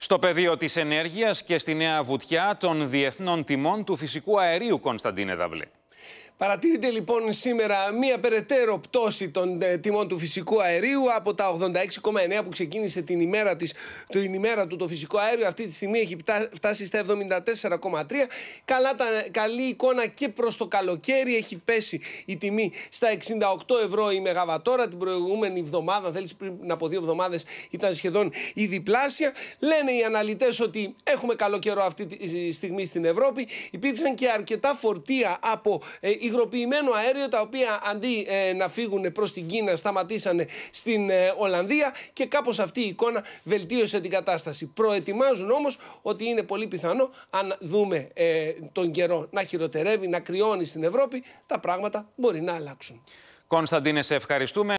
Στο πεδίο της ενέργειας και στη νέα βουτιά των διεθνών τιμών του φυσικού αερίου, Κωνσταντίνε Δαβλέ. Παρατηρείται λοιπόν σήμερα μία περαιτέρω πτώση των ε, τιμών του φυσικού αερίου από τα 86,9 που ξεκίνησε την ημέρα, της, την ημέρα του το φυσικό αέριο. Αυτή τη στιγμή έχει φτάσει στα 74,3. Καλά, τα, καλή εικόνα και προς το καλοκαίρι έχει πέσει η τιμή στα 68 ευρώ η μεγαβατόρα. Την προηγούμενη εβδομάδα, θέλεις πριν από δύο εβδομάδες ήταν σχεδόν η διπλάσια. Λένε οι αναλυτές ότι έχουμε καλό καιρό αυτή τη ε, στιγμή στην Ευρώπη. Υπήρξαν και αρκετά φορτία από ε, υγροποιημένο αέριο τα οποία αντί ε, να φύγουν προς την Κίνα σταματήσανε στην ε, Ολλανδία και κάπως αυτή η εικόνα βελτίωσε την κατάσταση. Προετοιμάζουν όμως ότι είναι πολύ πιθανό αν δούμε ε, τον καιρό να χειροτερεύει, να κρυώνει στην Ευρώπη, τα πράγματα μπορεί να αλλάξουν. Κωνσταντίνε, σε ευχαριστούμε.